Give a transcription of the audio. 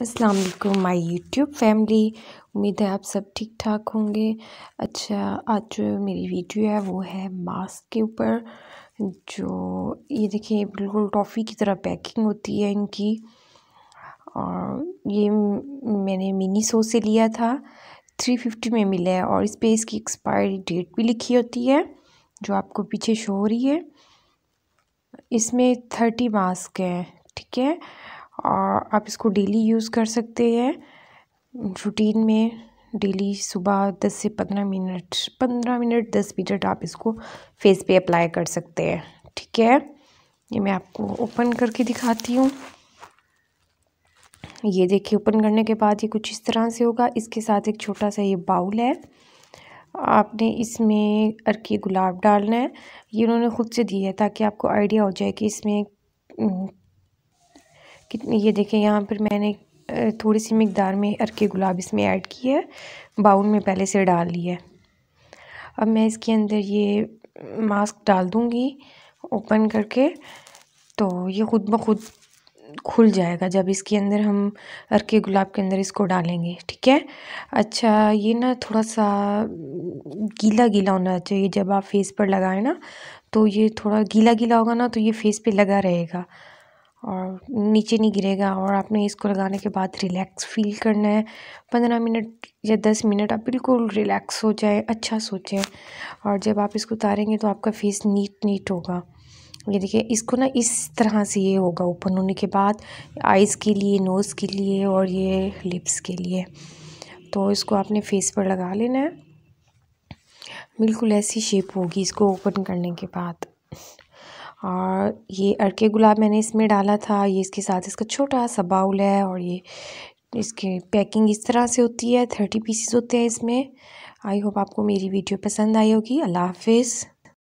अस्सलाम वालेकुम my YouTube family उम्मीद है आप सब ठीक ठाक होंगे अच्छा आज जो मेरी वीडियो है वो है मास्क के ऊपर जो ये देखिए बिल्कुल टॉफ़ी की तरह पैकिंग होती है इनकी और ये मैंने मिनी सो से लिया था थ्री फिफ्टी में मिला है और इस पर इसकी एक्सपायरी डेट भी लिखी होती है जो आपको पीछे शो हो रही है इसमें थर्टी मास्क हैं ठीक है और आप इसको डेली यूज़ कर सकते हैं रूटीन में डेली सुबह दस से पंद्रह मिनट पंद्रह मिनट दस मिनट आप इसको फेस पे अप्लाई कर सकते हैं ठीक है ये मैं आपको ओपन करके दिखाती हूँ ये देखिए ओपन करने के बाद ये कुछ इस तरह से होगा इसके साथ एक छोटा सा ये बाउल है आपने इसमें अर्की गुलाब डालना है ये उन्होंने ख़ुद से दी है ताकि आपको आइडिया हो जाए कि इसमें कितनी ये देखें यहाँ पर मैंने थोड़ी सी मकदार में अरके गुलाब इसमें ऐड की है बाउल में पहले से डाल लिया है अब मैं इसके अंदर ये मास्क डाल दूँगी ओपन करके तो ये खुद ब खुद खुल जाएगा जब इसके अंदर हम अरके गुलाब के अंदर इसको डालेंगे ठीक है अच्छा ये ना थोड़ा सा गीला गीला होना चाहिए जब आप फेस पर लगाएं ना तो ये थोड़ा गीला गीला होगा ना तो ये फेस पे लगा रहेगा और नीचे नहीं गिरेगा और आपने इसको लगाने के बाद रिलैक्स फील करना है पंद्रह मिनट या दस मिनट आप बिल्कुल रिलैक्स हो जाए अच्छा सोचें और जब आप इसको उतारेंगे तो आपका फेस नीट नीट होगा ये देखिए इसको ना इस तरह से ये होगा ओपन होने के बाद आइज़ के लिए नोज़ के लिए और ये लिप्स के लिए तो इसको आपने फेस पर लगा लेना है बिल्कुल ऐसी शेप होगी इसको ओपन करने के बाद और ये अड़के गुलाब मैंने इसमें डाला था ये इसके साथ इसका छोटा सा बाउल है और ये इसकी पैकिंग इस तरह से होती है थर्टी पीसीस होते हैं इसमें आई होप आपको मेरी वीडियो पसंद आई होगी अल्लाह हाफिज़